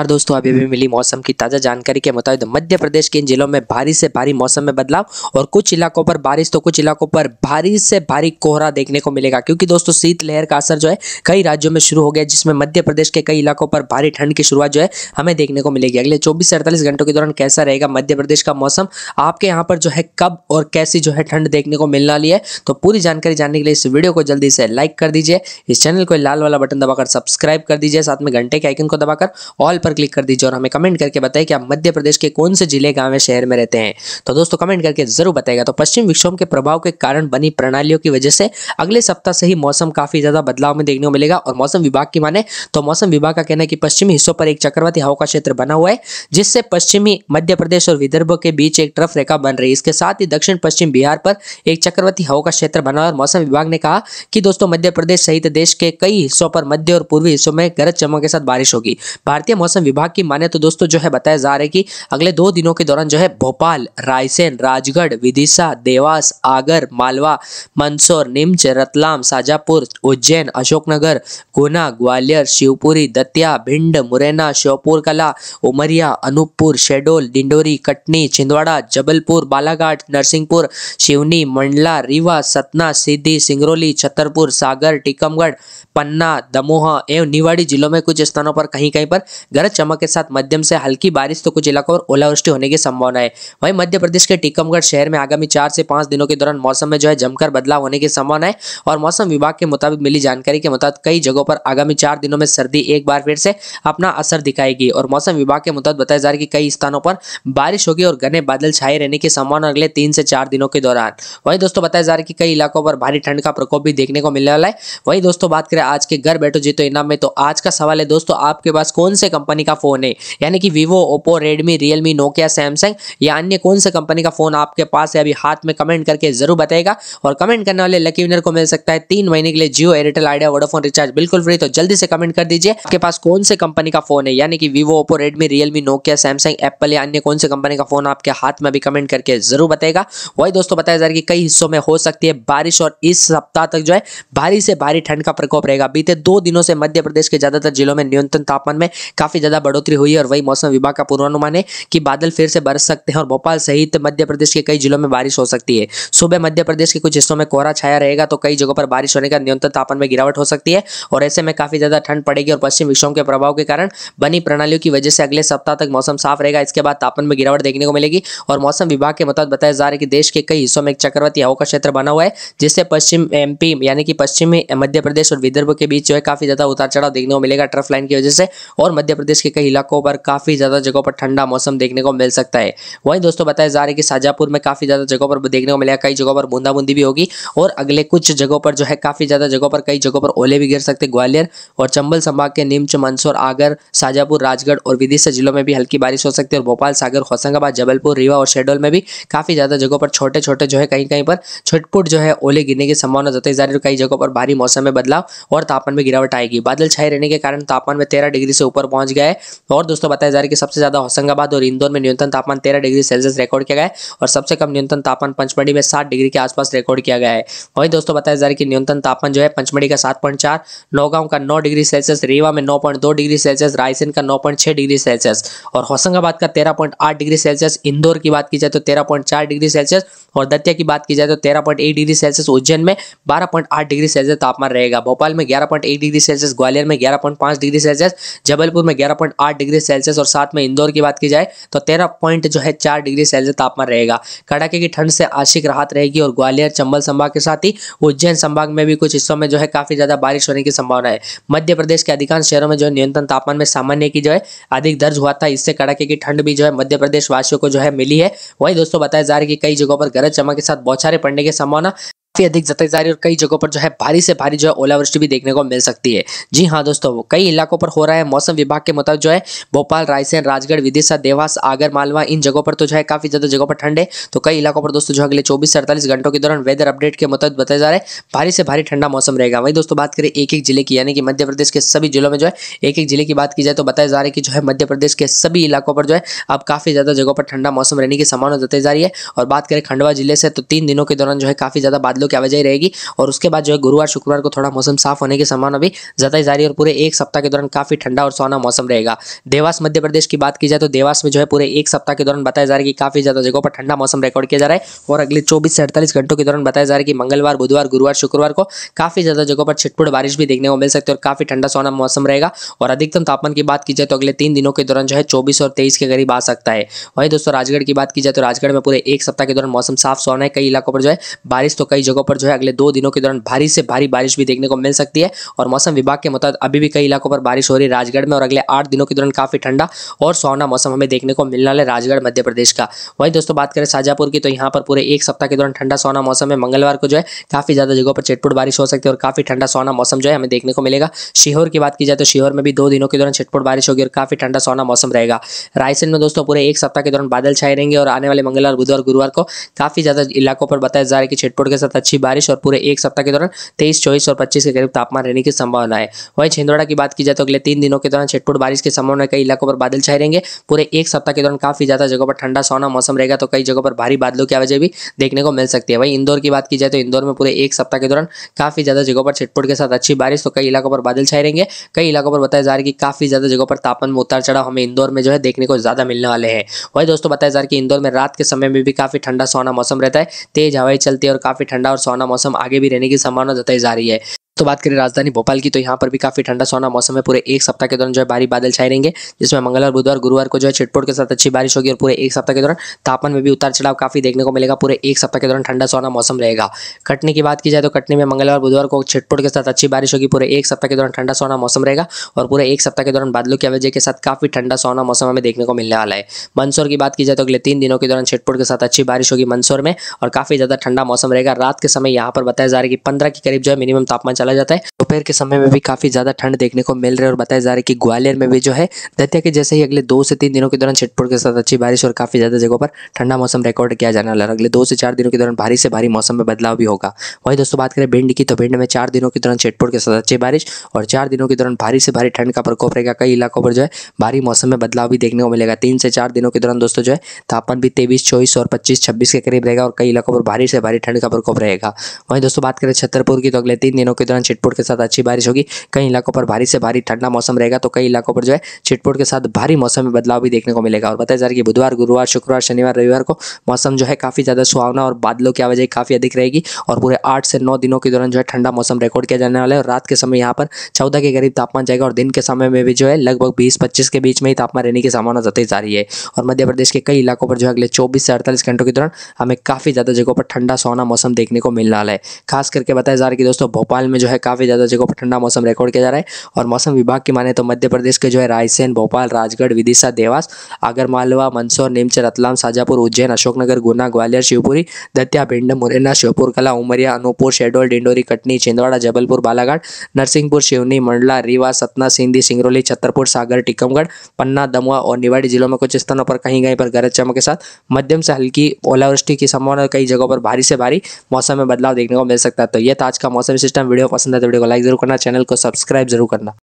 और दोस्तों अभी भी मिली मौसम की ताज़ा जानकारी के मुताबिक मध्य प्रदेश के इन जिलों में भारी से भारी मौसम में बदलाव और कुछ इलाकों पर बारिश तो कुछ इलाकों पर भारी से भारी कोहरा देखने को मिलेगा क्योंकि दोस्तों शीतलहर का असर जो है कई राज्यों में शुरू हो गया जिसमें मध्य प्रदेश के कई इलाकों पर भारी ठंड की शुरुआत जो है हमें देखने को मिलेगी अगले चौबीस से अड़तालीस घंटों के दौरान कैसा रहेगा मध्य प्रदेश का मौसम आपके यहाँ पर जो है कब और कैसी जो है ठंड देखने को मिलने वाली है तो पूरी जानकारी जानने के लिए इस वीडियो को जल्दी से लाइक कर दीजिए इस चैनल को लाल वाला बटन दबाकर सब्सक्राइब कर दीजिए साथ में घंटे के आइकन को दबाकर ऑल पर क्लिक कर दीजिए और हमें कमेंट करके बताइए कि आप मध्य प्रदेश के कौन से जिले गाँव या शहर में रहते हैं तो दोस्तों कमेंट करके जरूर बताएगा तो पश्चिम विक्षोभ के प्रभाव के कारण बनी प्रणालियों की वजह से अगले सप्ताह से ही मौसम काफी ज्यादा बदलाव में देखने को मिलेगा और मौसम विभाग की माने तो मौसम विभाग का कहना है कि पश्चिमी हिस्सों पर एक चक्रवाती हवा का क्षेत्र बना हुआ है जिससे पश्चिमी मध्य प्रदेश और विदर्भ के बीच एक ट्रफ रेखा बन रही है इसके साथ ही दक्षिण पश्चिम बिहार पर एक चक्रवर्ती हवा का क्षेत्र बना और मौसम विभाग ने कहा कि दोस्तों मध्य प्रदेश सहित देश के कई हिस्सों पर मध्य और पूर्वी हिस्सों में गरज चमक के साथ बारिश होगी भारतीय मौसम मौसम विभाग की माने तो दोस्तों जो है बताया जा रहा है कि अगले दो दिनों के दौरान जो है भोपाल रायसेन राजगढ़ विदिशा देवास आगर मालवा मंदसौर निम्च रतलाम शाजापुर उज्जैन अशोकनगर गुना ग्वालियर शिवपुरी दतिया भिंड मुरैना श्योपुर कला उमरिया अनूपपुर शेडोल डिंडोरी कटनी छिंदवाड़ा जबलपुर बालाघाट नरसिंहपुर शिवनी मंडला रीवा सतना सीधी सिंगरौली छतरपुर सागर टीकमगढ़ पन्ना दमोह एवं निवाड़ी जिलों में कुछ स्थानों पर कहीं कहीं पर गरज गरज चमक के साथ मध्यम से हल्की बारिश तो कुछ इलाकों और ओलावृष्टि होने की संभावना है वहीं मध्य प्रदेश के टीकमगढ़ शहर में आगामी चार से पांच दिनों के दौरान मौसम में जो है जमकर बदलाव होने की संभावना है और मौसम विभाग के मुताबिक मिली जानकारी के मुताबिक कई जगहों पर आगामी चार दिनों में सर्दी एक बार फिर से अपना असर दिखाएगी और मौसम विभाग के मुताबिक बताया जा रहा है कि कई स्थानों पर बारिश होगी और घने बादल छाए रहने की संभावना अगले तीन से चार दिनों के दौरान वही दोस्तों बताया जा रहा है कि कई इलाकों पर भारी ठंड का प्रकोप भी देखने को मिलने वाला है वही दोस्तों बात करें आज के घर बैठो जीतो इनाम में तो आज का सवाल है दोस्तों आपके पास कौन से कंपनी कंपनी का फ़ोन है यानी कि Vivo Oppo Redmi Realme Nokia Samsung या अन्य कौन सा कंपनी का फ़ोन आपके पास है अभी हाथ में कमेंट करके ज़रूर बताएगा और कमेंट करने वाले लकी विनर को मिल सकता है तीन महीने के लिए जियो एयरटेल आइडिया वोडाफोन रिचार्ज बिल्कुल फ्री तो जल्दी से कमेंट कर दीजिए आपके पास कौन से कंपनी का फ़ोन है यानी कि Vivo Oppo Redmi Realme Nokia Samsung Apple या अन्य कौन से कंपनी का फ़ोन आपके हाथ में अभी कमेंट करके ज़रूर बताएगा वही दोस्तों बताया जा रहा है कि कई हिस्सों में हो सकती है बारिश और इस सप्ताह तक जो है भारी से भारी ठंड का प्रकोप रहेगा बीते दो दिनों से मध्य प्रदेश के ज़्यादातर जिलों में न्यूनतम तापमान में काफ़ी ज़्यादा बढ़ोतरी हुई है और वही मौसम विभाग का पूर्वानुमान है कि बादल फिर से बरस सकते हैं और भोपाल सहित मध्य प्रदेश के कई जिलों में बारिश हो सकती है सुबह मध्य प्रदेश के कुछ हिस्सों में कोहरा छाया रहेगा तो कई जगहों पर बारिश होने का न्यूनतम तापमान में गिरावट हो सकती है और ऐसे में काफ़ी ज़्यादा ठंड पड़ेगी और पश्चिम विक्षोभ के प्रभाव के कारण बनी प्रणालियों की वजह से अगले सप्ताह तक मौसम साफ रहेगा इसके बाद तापमान में गिरावट देखने को मिलेगी और मौसम विभाग के मुताबिक बताया जा रहा है कि देश के कई हिस्सों में एक चक्रवर्ती हवा का क्षेत्र बना हुआ है जिससे पश्चिम एमपी यानी कि पश्चिमी मध्य प्रदेश और विदर्भ के बीच जो है काफ़ी ज़्यादा उतार चढ़ाव देखने को मिलेगा ट्रफ लाइन की वजह से और मध्य प्रदेश प्रदेश के कई इलाकों पर काफ़ी ज़्यादा जगहों पर ठंडा मौसम देखने को मिल सकता है वहीं दोस्तों बताया जा रहा है कि शाजापुर में काफ़ी ज़्यादा जगहों पर देखने को मिलेगा कई जगहों पर बूंदाबूंदी भी होगी और अगले कुछ जगहों पर जो है काफ़ी ज़्यादा जगहों पर कई जगहों पर ओले भी गिर सकते ग्वालियर और चंबल संभाग के निम्च मंदसौर आगर शाजापुर राजगढ़ और विदिशा जिलों में भी हल्की बारिश हो सकती है और भोपाल सागर होशंगाबाद जबलपुर रीवा और शेडोल में भी काफ़ी ज़्यादा जगहों पर छोटे छोटे जो है कहीं कहीं पर छुटपुट जो है ओले गिरने की संभावना जताई जा रही है कई जगहों पर भारी मौसम में बदलाव और तापमान में गिरावट आएगी बादल छाए रहने के कारण तापमान में तेरह डिग्री से ऊपर पहुंच गया गया है और दोस्तों बताया जा रहा है कि सबसे ज्यादा होशंगाबाद और इंदौर में न्यूनतम तापमान तेरह डिग्री सेल्सियस रिकॉर्ड किया गया है और सबसे कम न्यूनतम तापमान पंचमढ़ी में सात डिग्री के आसपास रिकॉर्ड किया गया है वहीं दोस्तों बताया जा रहा है कि न्यूनतम तापमान जो है पंचमढ़ी का सात पॉइंट चार नौगांव का नौ डिग्री सेल्सियस रेवा में नौ पॉइंट दो डिग्री सेल्सियस रायसेन का नौ पॉइंट छह डिग्री सेल्सियस और होशंगाबाद का तेरह पॉइंट आठ डिग्री सेल्सियस इंदौर की बात की जाए तो तेरह पॉइंट चार डिग्री सेल्सियस और दतिया की बात की जाए तो तेरह point eight degree Celsius Ujjain में बारह पॉइंट आठ डिग्री सेल्सियस तापमान रहेगा भोपाल में ग्यारह पॉइंट डिग्री सेल्सियस ग्वालियर में ग्यारह पॉइंट पांच डिग्री सेल्सियस जबलपुर में ग्यारह पॉइंट आठ डिग्री सेल्सियस और साथ में इंदौर की बात की जाए तो तेरह पॉइंट जो है चार डिग्री सेल्सियस तापमान रहेगा कड़ाके की ठंड से आशिक राहत रहेगी और ग्वालियर चंबल संभाग के साथ ही उज्जैन संभाग में भी कुछ हिस्सों में जो है काफ़ी ज़्यादा बारिश होने की संभावना है मध्य प्रदेश के अधिकांश शहरों में जो है न्यूनतम तापमान में सामान्य की जो है अधिक दर्ज हुआ था इससे कड़ाके की ठंड भी जो है मध्य प्रदेश वासियों को जो है मिली है वही दोस्तों बताया जा रहा है कि कई जगहों पर गरज चमक के साथ बौछारें पड़ने की संभावना काफी अधिक जताई जा रही है और कई जगहों पर जो है भारी से भारी जो है ओलावृष्टि भी देखने को मिल सकती है जी हाँ दोस्तों कई इलाकों पर हो रहा है मौसम विभाग के मुताबिक जो है भोपाल रायसेन राजगढ़ विदिशा देवास आगर मालवा इन जगहों पर तो जो है काफी ज्यादा जगहों पर ठंड है तो कई इलाकों पर दोस्तों जो अगले चौबीस से अड़तालीस घंटों के दौरान वेदर अपडेट के मुताबिक बताया जा रहा है भारी से भारी ठंडा मौसम रहेगा वही दोस्तों बात करें एक एक जिले की यानी कि मध्य प्रदेश के सभी जिलों में जो है एक एक जिले की बात की जाए तो बताया जा रहा है कि जो है मध्य प्रदेश के सभी इलाकों पर जो है अब काफी ज्यादा जगहों पर ठंडा मौसम रहने की संभावना जताई जा रही है और बात करें खंडवा जिले से तो तीन दिनों के दौरान जो है काफी ज्यादा बादलों बंदों की आवाजाही रहेगी और उसके बाद जो है गुरुवार शुक्रवार को थोड़ा मौसम साफ होने की संभावना भी जताई जा रही है और पूरे एक सप्ताह के दौरान काफी ठंडा और सोना मौसम रहेगा देवास मध्य प्रदेश की बात की जाए तो देवास में जो है पूरे एक सप्ताह के दौरान बताया जा रहा है कि काफी ज्यादा जगहों पर ठंडा मौसम रिकॉर्ड किया जा रहा है और अगले चौबीस से अड़तालीस घंटों के दौरान बताया जा रहा है कि मंगलवार बुधवार गुरुवार शुक्रवार को काफी ज्यादा जगहों पर छिटपुट बारिश भी देखने को मिल सकती है और काफी ठंडा सोना मौसम रहेगा और अधिकतम तापमान की बात की जाए तो अगले तीन दिनों के दौरान जो है चौबीस और तेईस के करीब आ सकता है वहीं दोस्तों राजगढ़ की बात की जाए तो राजगढ़ में पूरे एक सप्ताह के दौरान मौसम साफ सोना है कई इलाकों पर जो है बारिश तो कई जगहों पर जो है अगले दो दिनों के दौरान भारी से भारी बारिश भी देखने को मिल सकती है और मौसम विभाग के मुताबिक अभी भी कई इलाकों पर बारिश हो रही है राजगढ़ में और अगले आठ दिनों के दौरान काफ़ी ठंडा और सोना मौसम हमें देखने को मिलने वाले है राजगढ़ मध्य प्रदेश का वही दोस्तों बात करें शाजापुर की तो यहाँ पर पूरे एक सप्ताह के दौरान ठंडा सोना मौसम है मंगलवार को जो है काफ़ी ज़्यादा जगहों पर छिटपुट बारिश हो सकती है और काफ़ी ठंडा सोना मौसम जो है हमें देखने को मिलेगा शिहोर की बात की जाए तो शिहोर में भी दो दिनों के दौरान छिटपुट बारिश होगी और काफ़ी ठंडा सोना मौसम रहेगा रायसेन में दोस्तों पूरे एक सप्ताह के दौरान बादल छाए रहेंगे और आने वाले मंगलवार बुधवार गुरुवार को काफ़ी ज़्यादा इलाकों पर बताया जा रहा है कि छिटपुट के साथ अच्छी बारिश और पूरे एक सप्ताह के दौरान तेईस चौबीस और पच्चीस के करीब तापमान रहने की संभावना है वहीं छिंदवाड़ा की बात की जाए तो अगले तीन दिनों के दौरान छिटपुट बारिश की संभावना कई इलाकों पर बादल छाए रहेंगे पूरे एक सप्ताह के दौरान काफी ज्यादा जगहों पर ठंडा सोना मौसम रहेगा तो कई जगहों पर भारी बादलों की वजह भी देखने को मिल सकती है वहीं इंदौर की बात की जाए तो इंदौर में पूरे एक सप्ताह के दौरान काफी ज्यादा जगहों पर छिटपुट के साथ अच्छी बारिश तो कई इलाकों पर बादल छाए रहेंगे कई इलाकों पर बताया जा रहा है कि काफी ज्यादा जगहों पर तापमान में उतार चढ़ाव हमें इंदौर में जो है देखने को ज्यादा मिलने वाले हैं वही दोस्तों बताया जा रहा है कि इंदौर में रात के समय में भी काफी ठंडा सोना मौसम रहता है तेज हवाएं चलती है और काफी ठंडा ठंडा और सोना मौसम आगे भी रहने की संभावना जताई जा रही है तो बात करें राजधानी भोपाल की तो यहाँ पर भी काफी ठंडा सोना मौसम है पूरे एक सप्ताह के दौरान जो है भारी बादल छाए रहेंगे जिसमें मंगलवार बुधवार गुरुवार को जो है छिटपुट के साथ अच्छी बारिश होगी और पूरे एक सप्ताह के दौरान तापमान में भी उतार चढ़ाव काफी देखने को मिलेगा पूरे एक सप्ताह के दौरान ठंडा सोना मौसम रहेगा कटनी की बात की जाए तो कटनी में मंगलवार बुधवार को छिटपुट के साथ अच्छी बारिश होगी पूरे एक सप्ताह के दौरान ठंडा सोना मौसम रहेगा और पूरे एक सप्ताह के दौरान बादलों की वजह के साथ काफी ठंडा सोना मौसम हमें देखने को मिलने वाला है मंदसौर की बात की जाए तो अगले तीन दिनों के दौरान छिटपुट के साथ अच्छी बारिश होगी मंदसौर में और काफी ज्यादा ठंडा मौसम रहेगा रात के समय यहाँ पर बताया जा रहा है कि पंद्रह के करीब जो है मिनिमम तापमान चला जाता है दोपहर के समय में भी काफ़ी ज़्यादा ठंड देखने को मिल रही है और बताया जा रहा है कि ग्वालियर में भी जो है दतिया के जैसे ही अगले दो से तीन दिनों के दौरान छिटपुट के साथ अच्छी बारिश और काफ़ी ज़्यादा जगहों पर ठंडा मौसम रिकॉर्ड किया जाने वाला अगले दो से चार दिनों के दौरान भारी से भारी मौसम में बदलाव भी होगा वही दोस्तों बात करें भिंड की तो भिंड में चार दिनों के दौरान छिटपुट के साथ अच्छी बारिश और चार दिनों के दौरान भारी से भारी ठंड का प्रकोप रहेगा कई इलाकों पर जो है भारी मौसम में बदलाव भी देखने को मिलेगा तीन से चार दिनों के दौरान दोस्तों जो है तापमान भी तेईस चौबीस और पच्चीस छब्बीस के करीब रहेगा और कई इलाकों पर भारी से भारी ठंड का प्रकोप रहेगा वहीं दोस्तों बात करें छतरपुर की तो अगले तीन दिनों के दौरान दौरान छिटपुट के साथ अच्छी बारिश होगी कई इलाकों पर भारी से भारी ठंडा मौसम रहेगा तो कई इलाकों पर जो है छिटपुट के साथ भारी मौसम में बदलाव भी देखने को मिलेगा और बताया जा रहा है कि बुधवार गुरुवार शुक्रवार शनिवार रविवार को मौसम जो है काफ़ी ज़्यादा सुहावना और बादलों की आवाजाही काफ़ी अधिक रहेगी और पूरे आठ से नौ दिनों के दौरान जो है ठंडा मौसम रिकॉर्ड किया जाने वाला है और रात के समय यहाँ पर चौदह के करीब तापमान जाएगा और दिन के समय में भी जो है लगभग बीस पच्चीस के बीच में ही तापमान रहने की संभावना जताई जा रही है और मध्य प्रदेश के कई इलाकों पर जो है अगले चौबीस से अड़तालीस घंटों के दौरान हमें काफ़ी ज़्यादा जगहों पर ठंडा सोना मौसम देखने को मिलने वाला है खास करके बताया जा रहा है कि दोस्तों भोपाल में जो है काफ़ी ज़्यादा जगहों पर ठंडा मौसम रिकॉर्ड किया जा रहा है और मौसम विभाग की माने तो मध्य प्रदेश के जो है रायसेन भोपाल राजगढ़ विदिशा देवास आगरमालवा मंदसौर नीमच रतलाम शाजापुर उज्जैन अशोकनगर गुना ग्वालियर शिवपुरी दतिया भिंड मुरैना श्योपुर कला उमरिया अनूपपुर शहडोल डिंडोरी कटनी छिंदवाड़ा जबलपुर बालाघाट नरसिंहपुर शिवनी मंडला रीवा सतना सिंधी सिंगरौली छतरपुर सागर टीकमगढ़ पन्ना दमुआ और निवाड़ी जिलों में कुछ स्थानों पर कहीं कहीं पर गरज चमक के साथ मध्यम से हल्की ओलावृष्टि की संभावना कई जगहों पर भारी से भारी मौसम में बदलाव देखने को मिल सकता है तो यह था आज का मौसम सिस्टम वीडियो पसंद आए तो वीडियो को लाइक जरूर करना चैनल को सब्सक्राइब जरूर करना